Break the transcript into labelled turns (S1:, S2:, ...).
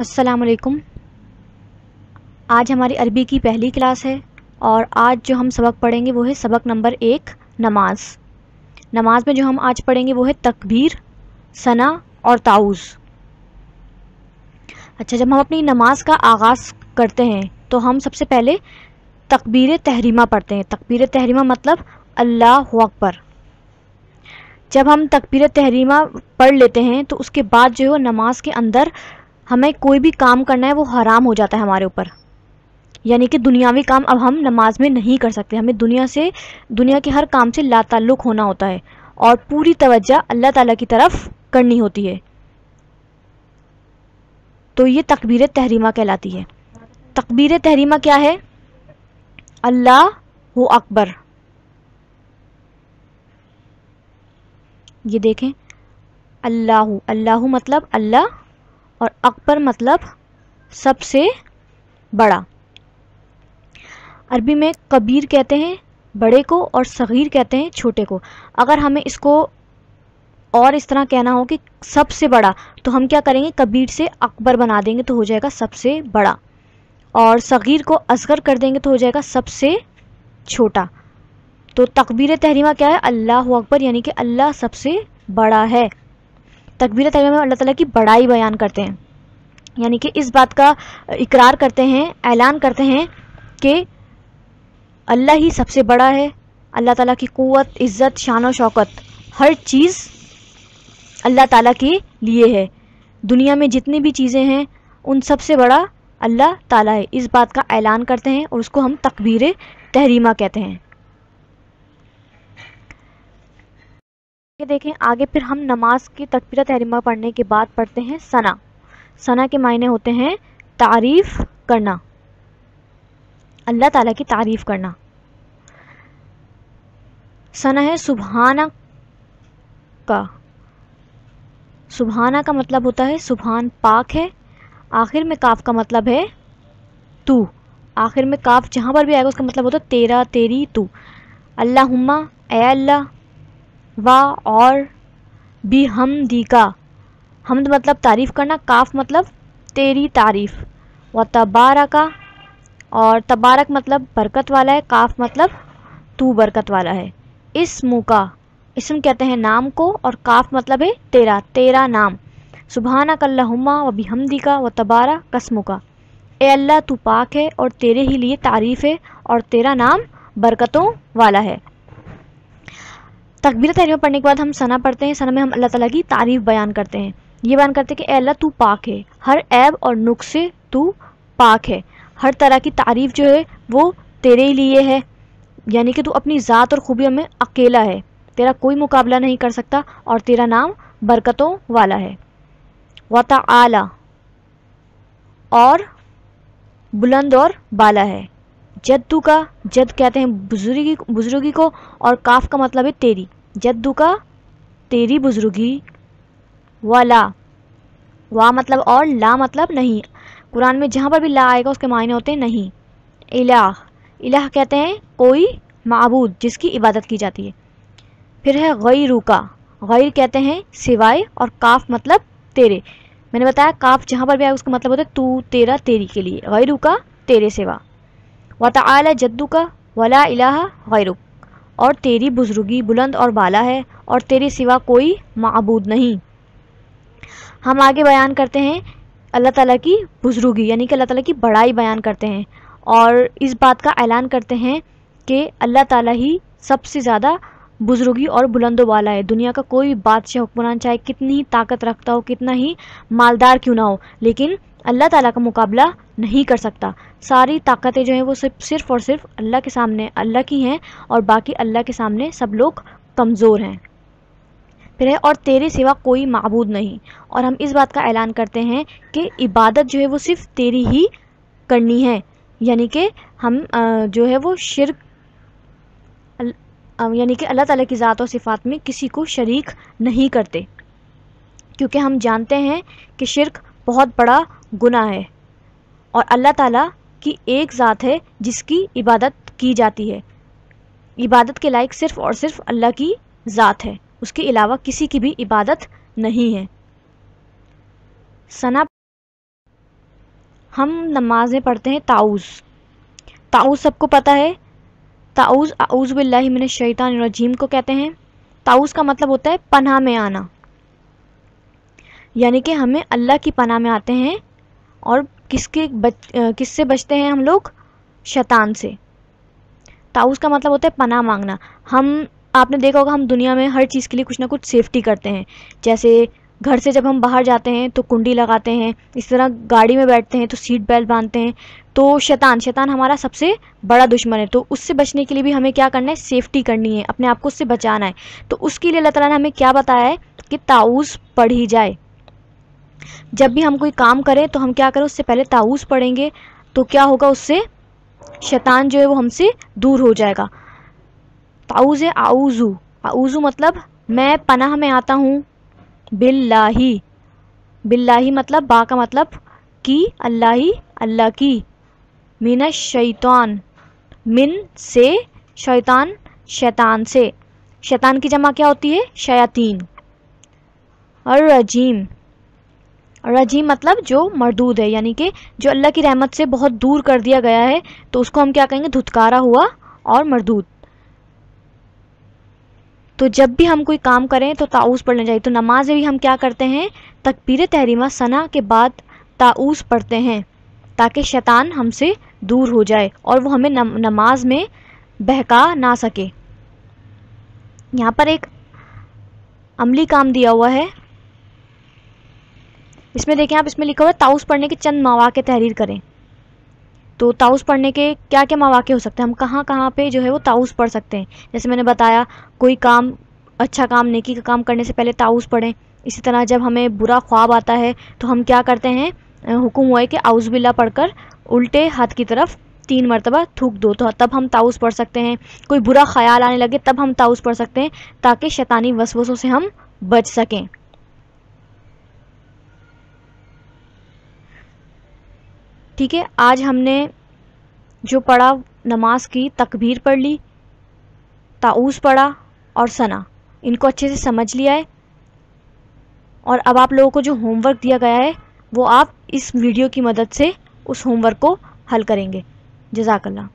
S1: असलकुम आज हमारी अरबी की पहली क्लास है और आज जो हम सबक पढ़ेंगे वो है सबक नंबर एक नमाज नमाज में जो हम आज पढ़ेंगे वो है तकबीर सना और ताउज़ अच्छा जब हम अपनी नमाज का आगाज़ करते हैं तो हम सबसे पहले तकबीर तहरीमा पढ़ते हैं तकबीर तहरीमा मतलब अल्लाह अकबर जब हम तकबीर तहरीमा पढ़ लेते हैं तो उसके बाद जो है नमाज के अंदर हमें कोई भी काम करना है वो हराम हो जाता है हमारे ऊपर यानी कि दुनियावी काम अब हम नमाज में नहीं कर सकते हमें दुनिया से दुनिया के हर काम से लाताल्लुक़ होना होता है और पूरी तवज्जो अल्लाह ताला की तरफ करनी होती है तो ये तकबीर तहरीमा कहलाती है तकबीर तहरीमा क्या है अल्लाह हो अकबर ये देखें अल्लाह अल्लाह मतलब अल्लाह और अकबर मतलब सबसे बड़ा अरबी में कबीर कहते हैं बड़े को और सग़ीर कहते हैं छोटे को अगर हमें इसको और इस तरह कहना हो कि सबसे बड़ा तो हम क्या करेंगे कबीर से अकबर बना देंगे तो हो जाएगा सबसे बड़ा और सग़ीर को असगर कर देंगे तो हो जाएगा सबसे छोटा तो तकबीर तहरीमा क्या है अल्लाह अकबर यानी कि अल्लाह सबसे बड़ा है तकबीर तहरीमा में अल्लाह ताला की बड़ाई बयान करते हैं यानी कि इस बात का इकरार करते हैं ऐलान करते हैं कि अल्लाह ही सबसे बड़ा है अल्लाह ताला की कुत इज़्ज़त शान और शौकत हर चीज़ अल्लाह ताला के लिए है दुनिया में जितनी भी चीज़ें हैं उन सबसे बड़ा अल्लाह ताला है इस बात का ऐलान करते हैं और उसको हम तकबीर तहरीमा कहते हैं आगे देखें आगे फिर हम नमाज की तकबीर तहरीमा पढ़ने के बाद पढ़ते हैं सना सना के मायने होते हैं तारीफ़ करना अल्लाह ताला की तारीफ़ करना सना है सुबहाना का सुबहाना का मतलब होता है सुबहान पाक है आखिर में काफ का मतलब है तू आखिर में काफ जहाँ पर भी आएगा उसका मतलब होता है तेरा तेरी तू अल्लाह ए अल्लाह वाह और भी हमदी का हमद मतलब तारीफ़ करना काफ मतलब तेरी तारीफ़ व तबारा का और तबारक मतलब बरकत वाला है काफ मतलब तू बरकत वाला है इसमु का इसम कहते हैं नाम को और काफ मतलब है तेरा तेरा नाम सुबहाना कल्लाहुम्मा व बिहमदी का व तबारा कसम का ए अल्लाह तू पाक है और तेरे ही लिए तारीफ़ है और तेरा नाम बरकतों वाला है तकबीर तहरीमा पढ़ने के बाद हम सना पढ़ते हैं सना में हम अल्लाह ताला की तारीफ़ बयान करते हैं ये बयान करते हैं कि अल्लाह तू पाक है हर ऐब और नुख से तू पाक है हर तरह की तारीफ़ जो है वो तेरे ही लिए है यानी कि तू अपनी ज़ात और खूबियों में अकेला है तेरा कोई मुकाबला नहीं कर सकता और तेरा नाम बरकतों वाला है वता आला और बुलंद और बाला है जद्दू का जद कहते हैं बुजुर्गी बुजुर्गी को और काफ का मतलब है तेरी जद्दू का तेरी बुजुर्गी वाला वा मतलब और ला मतलब नहीं कुरान में जहाँ पर भी ला आएगा उसके मायने होते हैं नहीं इलाह इलाह कहते हैं कोई मबूद जिसकी इबादत की जाती है फिर है गई रूका गैर कहते हैं सिवाय और काफ मतलब तेरे मैंने बताया काफ जहाँ पर भी आया उसका मतलब होता है तू तेरा तेरी के लिए गैरू का तेरे सिवा व तला जद्दू का वला इलाहा गैरुक और तेरी बुजुर्गी बुलंद और बाला है और तेरे सिवा कोई मबूद नहीं हम आगे बयान करते हैं अल्लाह ताला की बुजुर्गी यानी कि अल्लाह ताला की बड़ाई बयान करते हैं और इस बात का ऐलान करते हैं कि अल्लाह ताला ही सबसे ज़्यादा बुजुर्गी और बुलंद वाला है दुनिया का कोई बादशाह हुक्मरान चाहे कितनी ही ताकत रखता हो कितना ही मालदार क्यों ना हो लेकिन अल्लाह ताला का मुकाबला नहीं कर सकता सारी ताकतें जो हैं वो सिर्फ सिर्फ और सिर्फ अल्लाह के सामने अल्लाह की हैं और बाकी अल्लाह के सामने सब लोग कमज़ोर हैं फिर है और तेरे सिवा कोई मबूद नहीं और हम इस बात का ऐलान करते हैं कि इबादत जो है वो सिर्फ तेरी ही करनी है यानी कि हम जो है वो शिरक यानी कि अल्लाह ताला की ज़ात और सिफ़ात में किसी को शरीक नहीं करते क्योंकि हम जानते हैं कि शिरक बहुत बड़ा गुनाह है और अल्लाह ताला की एक ज़ात है जिसकी इबादत की जाती है इबादत के लायक सिर्फ़ और सिर्फ अल्लाह की ज़ात है उसके अलावा किसी की भी इबादत नहीं है सना हम नमाज़ें पढ़ते हैं ताउज़ ताउज़ सबको पता है ताउज़ आउज़बिल्लिमिन शैतान रजीम को कहते हैं ताउज़ का मतलब होता है पनाह में आना यानी कि हमें अल्लाह की पनाह में आते हैं और किसके बच किससे बचते हैं हम लोग शैतान से ताउस का मतलब होता है पना मांगना हम आपने देखा होगा हम दुनिया में हर चीज़ के लिए कुछ ना कुछ सेफ्टी करते हैं जैसे घर से जब हम बाहर जाते हैं तो कुंडी लगाते हैं इस तरह गाड़ी में बैठते हैं तो सीट बेल्ट बांधते हैं तो शैतान शैतान हमारा सबसे बड़ा दुश्मन है तो उससे बचने के लिए भी हमें क्या करना है सेफ्टी करनी है अपने आप को उससे बचाना है तो उसके लिए अल्लाह तला ने हमें क्या बताया है कि ताउस पढ़ी जाए जब भी हम कोई काम करें तो हम क्या करें उससे पहले ताऊस पढ़ेंगे तो क्या होगा उससे शैतान जो है वो हमसे दूर हो जाएगा ताऊज़ है आउज़ू आउज़ू मतलब मैं पनाह में आता हूँ बिल्लाही बिल्लाही मतलब बा का मतलब की अल्लाह ही अल्लाह की मिन शैतान मिन से शैतान शैतान से शैतान की जमा क्या होती है शयातीन और रजीम रजीम मतलब जो मरदूद है यानी कि जो अल्लाह की रहमत से बहुत दूर कर दिया गया है तो उसको हम क्या कहेंगे धुतकारा हुआ और मरदूद तो जब भी हम कोई काम करें तो ताउस पढ़ना चाहिए तो नमाज भी हम क्या करते हैं तकबीर तहरीमा सना के बाद ताउस पढ़ते हैं ताकि शैतान हमसे दूर हो जाए और वो हमें नमाज में बहका ना सके यहाँ पर एक अमली काम दिया हुआ है इसमें देखें आप इसमें लिखा हुआ है ताउस पढ़ने के चंद मवाक़े तहरीर करें तो ताउस पढ़ने के क्या क्या मौाक़े हो सकते हैं हम कहाँ कहाँ पे जो है वो ताउस पढ़ सकते हैं जैसे मैंने बताया कोई काम अच्छा काम नेकी का काम करने से पहले ताउस पढ़ें इसी तरह जब हमें बुरा ख्वाब आता है तो हम क्या करते हैं हुक्म हुआ है कि आउज़बिल्ला पढ़कर उल्टे हाथ की तरफ तीन मरतबा थूक दो तो तब हम ताउस पढ़ सकते हैं कोई बुरा ख्याल आने लगे तब हम ताउस पढ़ सकते हैं ताकि शैतानी वसवसों से हम बच सकें ठीक है आज हमने जो पढ़ा नमाज की तकबीर पढ़ ली ताऊस पढ़ा और सना इनको अच्छे से समझ लिया है और अब आप लोगों को जो होमवर्क दिया गया है वो आप इस वीडियो की मदद से उस होमवर्क को हल करेंगे जजाकल्ला